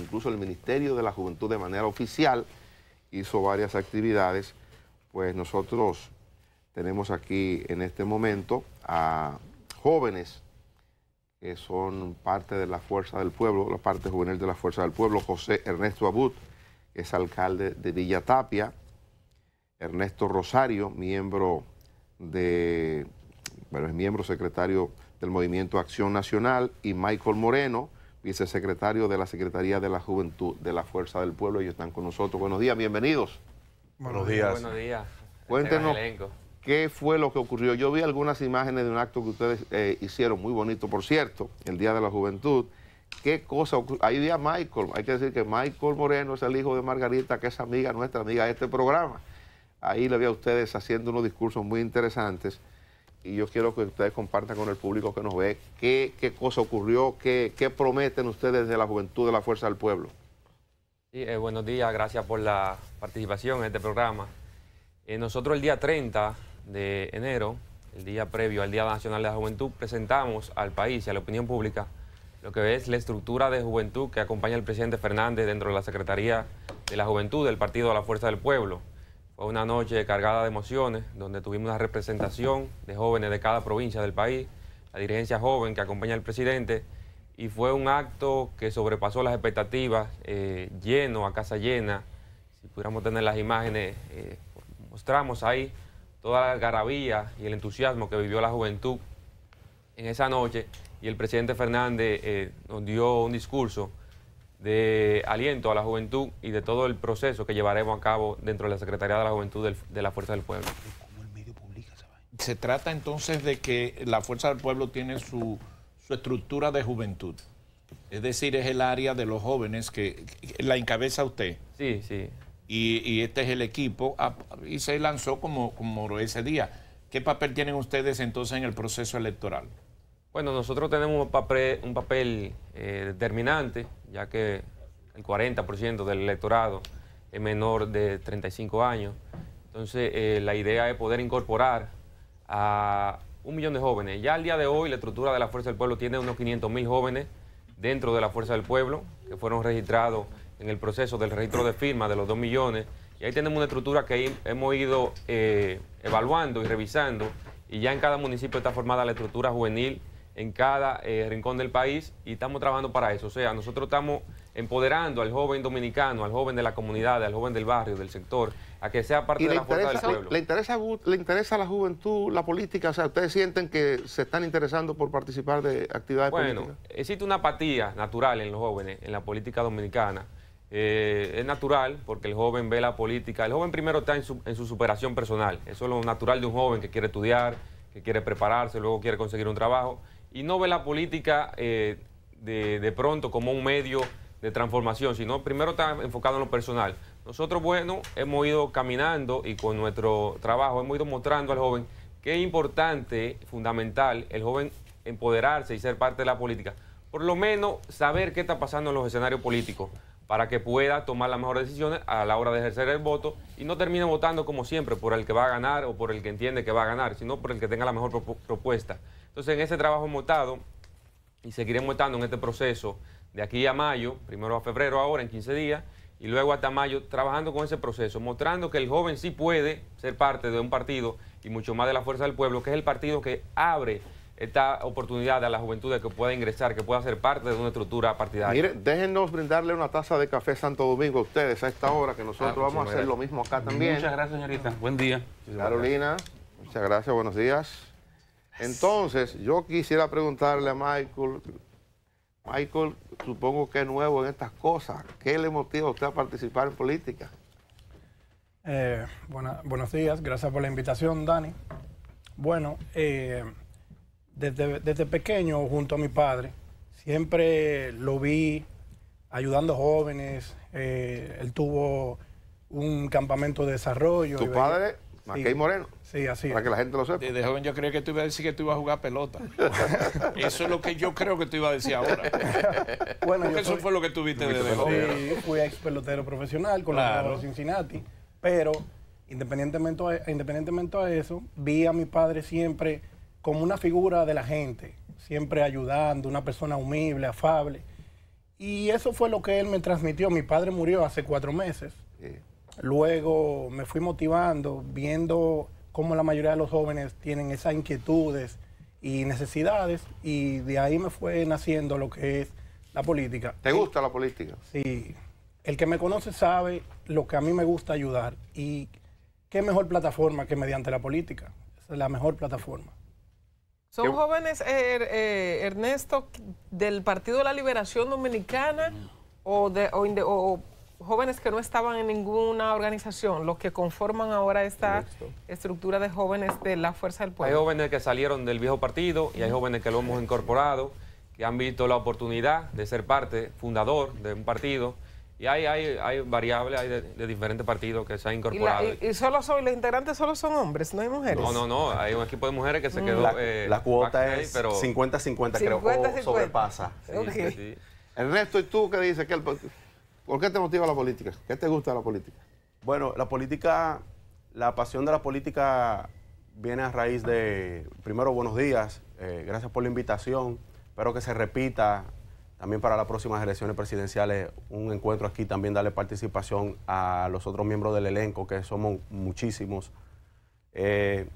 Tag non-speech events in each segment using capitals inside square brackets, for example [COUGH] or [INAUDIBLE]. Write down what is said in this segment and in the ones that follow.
incluso el Ministerio de la Juventud de manera oficial hizo varias actividades, pues nosotros tenemos aquí en este momento a jóvenes que son parte de la Fuerza del Pueblo, la parte juvenil de la Fuerza del Pueblo, José Ernesto Abud, que es alcalde de Villa Tapia, Ernesto Rosario, miembro de, bueno, es miembro secretario del Movimiento Acción Nacional, y Michael Moreno, vicesecretario de la Secretaría de la Juventud de la Fuerza del Pueblo. Ellos están con nosotros. Buenos días, bienvenidos. Buenos días. Buenos días. Cuéntenos este qué fue lo que ocurrió. Yo vi algunas imágenes de un acto que ustedes eh, hicieron, muy bonito, por cierto, el Día de la Juventud. ¿Qué cosa ocurrió? Ahí vi a Michael. Hay que decir que Michael Moreno es el hijo de Margarita, que es amiga nuestra, amiga de este programa. Ahí le vi a ustedes haciendo unos discursos muy interesantes y yo quiero que ustedes compartan con el público que nos ve qué, cosa ocurrió, qué, qué, prometen ustedes de la juventud de la Fuerza del Pueblo. Eh, buenos días, gracias por la participación en este programa. Eh, nosotros el día 30 de enero, el día previo al Día Nacional de la Juventud, presentamos al país y a la opinión pública lo que es la estructura de juventud que acompaña el presidente Fernández dentro de la Secretaría de la Juventud del Partido de la Fuerza del Pueblo. Fue una noche cargada de emociones, donde tuvimos una representación de jóvenes de cada provincia del país, la dirigencia joven que acompaña al presidente, y fue un acto que sobrepasó las expectativas, eh, lleno, a casa llena. Si pudiéramos tener las imágenes, eh, mostramos ahí toda la garabía y el entusiasmo que vivió la juventud en esa noche, y el presidente Fernández eh, nos dio un discurso de aliento a la juventud y de todo el proceso que llevaremos a cabo dentro de la Secretaría de la Juventud de la Fuerza del Pueblo. Se trata entonces de que la Fuerza del Pueblo tiene su, estructura de juventud. Es decir, es el área de los jóvenes que, la encabeza usted. Sí, sí. Y, este es el equipo ah, y se lanzó como, como ese día. ¿Qué papel tienen ustedes entonces en el proceso electoral? Bueno, nosotros tenemos un papel, eh, determinante, ya que el 40% del electorado es menor de 35 años. Entonces, eh, la idea es poder incorporar a un millón de jóvenes. Ya al día de hoy, la estructura de la Fuerza del Pueblo tiene unos 500 mil jóvenes dentro de la Fuerza del Pueblo que fueron registrados en el proceso del registro de firma de los 2 millones. Y ahí tenemos una estructura que hemos ido eh, evaluando y revisando. Y ya en cada municipio está formada la estructura juvenil en cada eh, rincón del país y estamos trabajando para eso. O sea, nosotros estamos empoderando al joven dominicano, al joven de la comunidad, al joven del barrio, del sector, a que sea parte de la fuerza del pueblo. ¿Le interesa, ¿Le interesa a la juventud la política? O sea, ¿ustedes sienten que se están interesando por participar de actividades bueno, políticas? Bueno, existe una apatía natural en los jóvenes, en la política dominicana. Eh, es natural porque el joven ve la política. El joven primero está en su, en su superación personal. Eso es lo natural de un joven que quiere estudiar, que quiere prepararse, luego quiere conseguir un trabajo y no ve la política eh, de, de, pronto como un medio de transformación, sino primero está enfocado en lo personal. Nosotros, bueno, hemos ido caminando y con nuestro trabajo hemos ido mostrando al joven que es importante, fundamental, el joven empoderarse y ser parte de la política. Por lo menos saber qué está pasando en los escenarios políticos para que pueda tomar las mejores decisiones a la hora de ejercer el voto y no termine votando como siempre por el que va a ganar o por el que entiende que va a ganar, sino por el que tenga la mejor propuesta. Entonces, en ese trabajo estado y seguiremos estando en este proceso de aquí a mayo, primero a febrero ahora, en 15 días, y luego hasta mayo, trabajando con ese proceso, mostrando que el joven sí puede ser parte de un partido y mucho más de la Fuerza del Pueblo, que es el partido que abre esta oportunidad a la juventud de que pueda ingresar, que pueda ser parte de una estructura partidaria. Mire, déjennos brindarle una taza de café Santo Domingo a ustedes a esta hora, que nosotros ah, vamos a hacer lo mismo acá también. Muchas gracias, señorita. Buen día. Carolina, muchas gracias, buenos días. Entonces, yo quisiera preguntarle a Michael, Michael, supongo que es nuevo en estas cosas. ¿Qué le motiva a usted a participar en política? Eh, buenos días, gracias por la invitación, Dani. Bueno, eh, desde, pequeño, junto a mi padre, siempre lo vi ayudando jóvenes. Eh, él tuvo un campamento de desarrollo. ¿Tu padre Mackey Moreno. Sí, así. Para que la gente lo sepa. Desde joven yo creía que tú ibas a decir que tú ibas a jugar pelota. [LAUGHS] eso es lo que yo creo que tú ibas a decir ahora. [LAUGHS] bueno, eso fue lo que tuviste desde joven. Sí, fui ex pelotero profesional con los Cincinnati. Pero independientemente a, independientemente a eso, vi a mi padre siempre como una figura de la gente, siempre ayudando, una persona humilde, afable. Y eso fue lo que él me transmitió. Mi padre murió hace cuatro meses. Sí. Luego me fui motivando, viendo cómo la mayoría de los jóvenes tienen esas inquietudes y necesidades, y de ahí me fue naciendo lo que es la política. ¿Te gusta la política? Sí. El que me conoce sabe lo que a mí me gusta ayudar, y qué mejor plataforma que mediante la política. es la mejor plataforma. Son jóvenes, eh, er, eh, Ernesto, del Partido de la Liberación Dominicana o, de, o jóvenes que no estaban en ninguna organización, los que conforman ahora esta estructura de jóvenes de la Fuerza del Pueblo. Hay jóvenes que salieron del viejo partido y hay jóvenes que lo hemos incorporado, que han visto la oportunidad de ser parte, fundador de un partido. Y hay, hay, variables de, diferentes partidos que se han incorporado. ¿Y, solo son, los integrantes solo son hombres, no hay mujeres? No, no, no. Hay un equipo de mujeres que se mm. quedó... La, eh, cuota es 50-50, creo. 50, sobrepasa. El resto, ¿y tú qué dices? Que el, ¿Por qué te motiva la política? ¿Qué te gusta de la política? Bueno, la política, la pasión de la política viene a raíz de, primero, buenos días, eh, gracias por la invitación, espero que se repita también para las próximas elecciones presidenciales un encuentro aquí, también darle participación a los otros miembros del elenco, que somos muchísimos. Eh,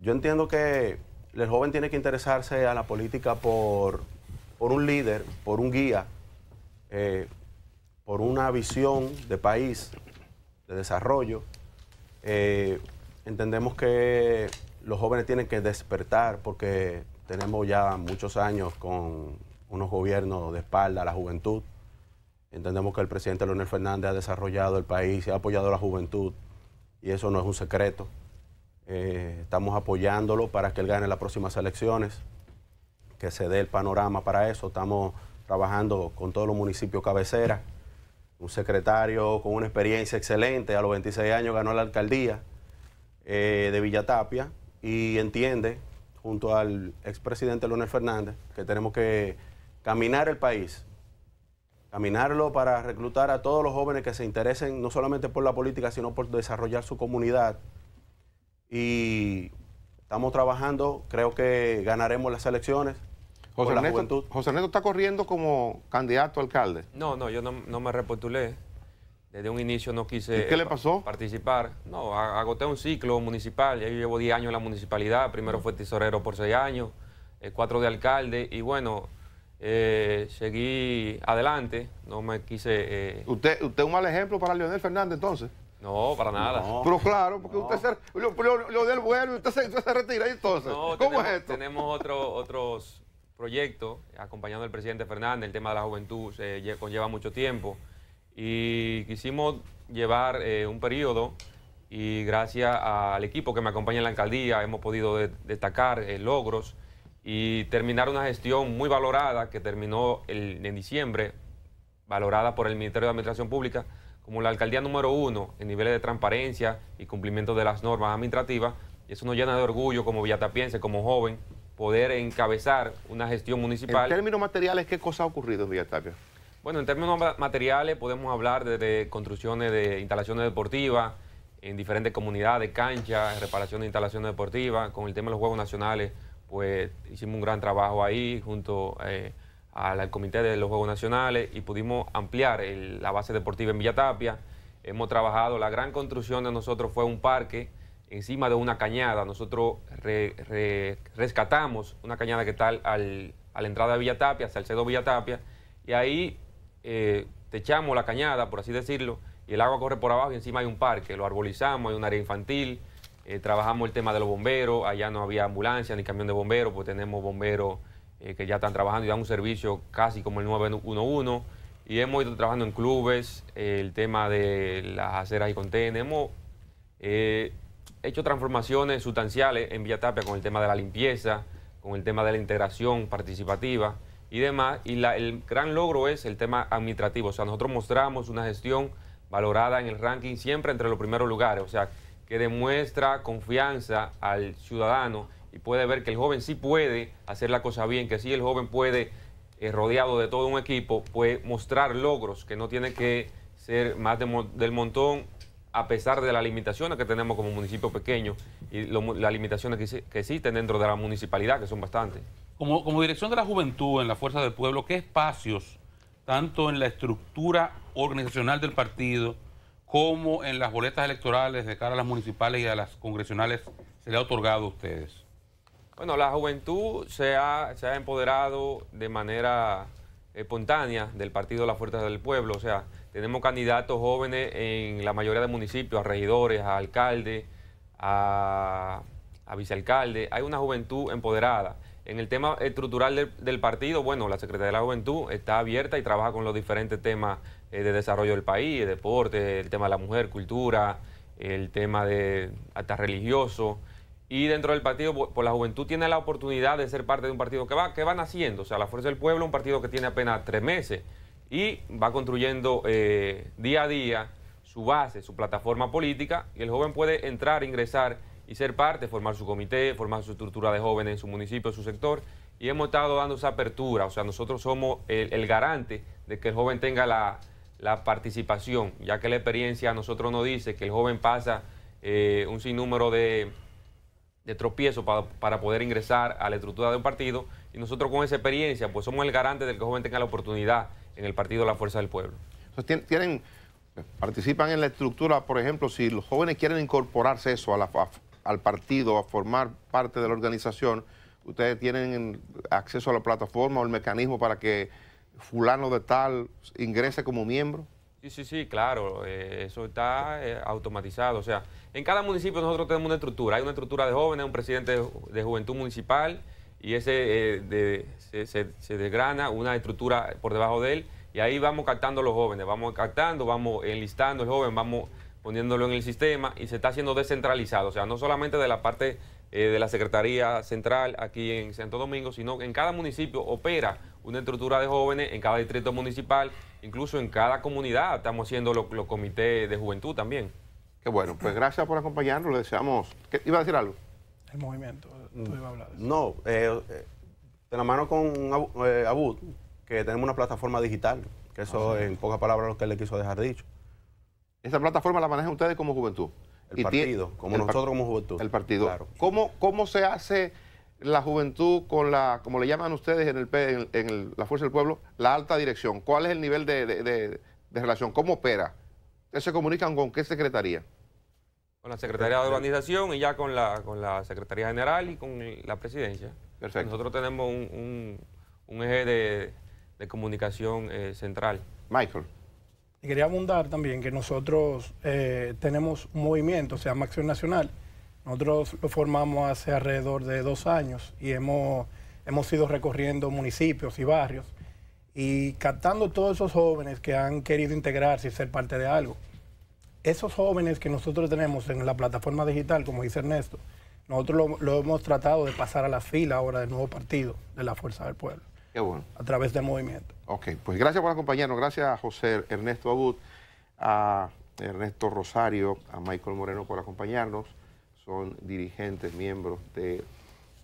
yo entiendo que el joven tiene que interesarse a la política por, un líder, por un guía. Eh, por una visión de país, de desarrollo. Eh, entendemos que los jóvenes tienen que despertar porque tenemos ya muchos años con unos gobiernos de espalda a la juventud. Entendemos que el presidente Leonel Fernández ha desarrollado el país y ha apoyado a la juventud y eso no es un secreto. Eh, estamos apoyándolo para que él gane las próximas elecciones, que se dé el panorama para eso. Estamos trabajando con todos los municipios cabeceras un secretario con una experiencia excelente, a los 26 años ganó la alcaldía de eh, de Villatapia y entiende, junto al expresidente López Fernández, que tenemos que caminar el país, caminarlo para reclutar a todos los jóvenes que se interesen no solamente por la política, sino por desarrollar su comunidad. Y estamos trabajando, creo que ganaremos las elecciones. José, Ernesto, está corriendo como candidato a alcalde. No, no, yo no, me repostulé. Desde un inicio no quise qué le eh, pasó? participar. No, agoté un ciclo municipal. Ya yo llevo 10 años en la municipalidad. Primero fue tesorero por 6 años, 4 eh, de alcalde. Y bueno, eh, seguí adelante. No me quise... ¿Usted, ¿Usted un mal ejemplo para Leonel Fernández entonces? No, para nada. Pero claro, porque usted se, lo, usted se, retira entonces. ¿Cómo es esto? Tenemos otros proyecto, acompañando al presidente Fernández, el tema de la juventud se eh, conlleva mucho tiempo y quisimos llevar eh, un periodo y gracias al equipo que me acompaña en la alcaldía hemos podido destacar eh, logros y terminar una gestión muy valorada que terminó en diciembre, valorada por el Ministerio de Administración Pública como la alcaldía número uno en niveles de transparencia y cumplimiento de las normas administrativas. Eso nos llena de orgullo como villatapiense, como joven, poder encabezar una gestión municipal. En términos materiales, ¿qué cosa ha ocurrido en Villatapia? Bueno, en términos materiales podemos hablar de construcciones de instalaciones deportivas, en diferentes comunidades, canchas, reparación de instalaciones deportivas, con el tema de los Juegos Nacionales, pues hicimos un gran trabajo ahí junto eh, al, Comité de los Juegos Nacionales y pudimos ampliar la base deportiva en Villatapia. Hemos trabajado, la gran construcción de nosotros fue un parque encima de una cañada. Nosotros rescatamos una cañada que está a la entrada de Villatapia, Salcedo Villatapia, y ahí eh, techamos la cañada, por así decirlo, y el agua corre por abajo y encima hay un parque. Lo arbolizamos, hay un área infantil, eh, trabajamos el tema de los bomberos, allá no había ambulancia ni camión de bomberos, pues tenemos bomberos eh, que ya están trabajando y dan un servicio casi como el 911. Y hemos ido trabajando en clubes, el tema de las aceras y contenedores. Hemos eh, hecho transformaciones sustanciales en Villatapia con el tema de la limpieza, con el tema de la integración participativa y demás. Y el gran logro es el tema administrativo. O sea, nosotros mostramos una gestión valorada en el ranking siempre entre los primeros lugares. O sea, que demuestra confianza al ciudadano y puede ver que el joven sí puede hacer la cosa bien, que sí el joven puede, eh, rodeado de todo un equipo, puede mostrar logros, que no tiene que ser más del montón a pesar de las limitaciones que tenemos como municipio pequeño y las limitaciones que, existen dentro de la municipalidad, que son bastantes. Como, como dirección de la juventud en la Fuerza del Pueblo, ¿qué espacios, tanto en la estructura organizacional del partido como en las boletas electorales de cara a las municipales y a las congresionales, se le ha otorgado a ustedes? Bueno, la juventud se ha, empoderado de manera eh, espontánea del partido La Fuerza del Pueblo, o sea, tenemos candidatos jóvenes en la mayoría de municipios, a regidores, a alcaldes, a, a vicealcaldes. Hay una juventud empoderada. En el tema estructural del, partido, bueno, la Secretaría de la Juventud está abierta y trabaja con los diferentes temas eh, de desarrollo del país, deporte, el tema de la mujer, cultura, el tema de hasta religioso. Y dentro del partido, por, pues, la juventud tiene la oportunidad de ser parte de un partido que va, que va naciendo. O sea, la Fuerza del Pueblo, un partido que tiene apenas tres meses y va construyendo eh, día a día su base, su plataforma política y el joven puede entrar, ingresar y ser parte, formar su comité, formar su estructura de jóvenes en su municipio, en su sector y hemos estado dando esa apertura, o sea, nosotros somos el, garante de que el joven tenga la, participación, ya que la experiencia a nosotros nos dice que el joven pasa eh, un sinnúmero de, de tropiezos para poder ingresar a la estructura de un partido y nosotros con esa experiencia pues somos el garante de que el joven tenga la oportunidad en el partido La Fuerza del Pueblo. Entonces, tienen, participan en la estructura, por ejemplo, si los jóvenes quieren incorporarse eso a la, al partido, a formar parte de la organización, ustedes tienen acceso a la plataforma o el mecanismo para que fulano de tal ingrese como miembro. Sí, sí, sí, claro, eh, eso está eh, automatizado. O sea, en cada municipio nosotros tenemos una estructura. Hay una estructura de jóvenes, un presidente de juventud municipal, y ese eh, se, desgrana una estructura por debajo de él y ahí vamos captando a los jóvenes, vamos captando, vamos enlistando al joven, vamos poniéndolo en el sistema y se está haciendo descentralizado, o sea, no solamente de la parte eh, de la Secretaría Central aquí en Santo Domingo, sino que en cada municipio opera una estructura de jóvenes, en cada distrito municipal, incluso en cada comunidad estamos haciendo los comités de juventud también. Qué bueno, pues gracias por acompañarnos, le deseamos... ¿Qué, ¿Iba a decir algo? el movimiento? Tú ibas a hablar de eso. No, eh, eh, de la mano con eh, Abud, que tenemos una plataforma digital, que eso ah, en pocas palabras lo que él le quiso dejar dicho. ¿Esta plataforma la manejan ustedes como juventud. El partido, como nosotros como juventud. El partido. ¿Cómo, ¿Cómo se hace la juventud con la, como le llaman ustedes en, el, en, la Fuerza del Pueblo, la alta dirección? ¿Cuál es el nivel de, de relación? ¿Cómo opera? ¿Ustedes se comunican con qué secretaría? Con la Secretaría de Urbanización y ya con la, con la Secretaría General y con la Presidencia. Nosotros tenemos un, eje de, comunicación eh, central. Michael. quería abundar también que nosotros eh, tenemos un movimiento, se llama Acción Nacional. Nosotros lo formamos hace alrededor de dos años y hemos, hemos ido recorriendo municipios y barrios y captando todos esos jóvenes que han querido integrarse y ser parte de algo esos jóvenes que nosotros tenemos en la plataforma digital, como dice Ernesto, nosotros lo, hemos tratado de pasar a la fila ahora del nuevo partido de la Fuerza del Pueblo. Qué bueno. A través del movimiento. Ok, pues gracias por acompañarnos. Gracias a José Ernesto Abud, a Ernesto Rosario, a Michael Moreno por acompañarnos. Son dirigentes, miembros de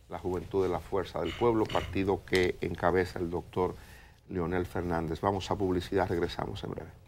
la Juventud de la Fuerza del Pueblo, partido que encabeza el doctor Leonel Fernández. Vamos a publicidad, regresamos en breve.